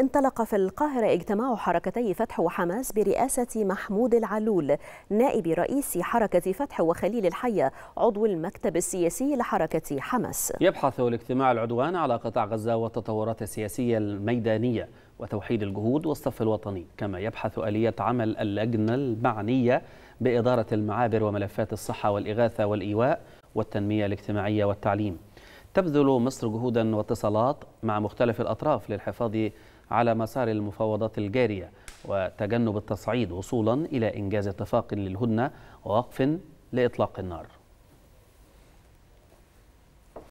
انطلق في القاهرة اجتماع حركتي فتح وحماس برئاسة محمود العلول نائب رئيس حركة فتح وخليل الحية عضو المكتب السياسي لحركة حماس يبحث الاجتماع العدوان على قطاع غزة والتطورات السياسية الميدانية وتوحيد الجهود والصف الوطني كما يبحث آلية عمل اللجنة المعنية بإدارة المعابر وملفات الصحة والإغاثة والإيواء والتنمية الاجتماعية والتعليم تبذل مصر جهودا واتصالات مع مختلف الأطراف للحفاظ على مسار المفاوضات الجارية وتجنب التصعيد وصولا إلى إنجاز اتفاق للهدنة ووقف لإطلاق النار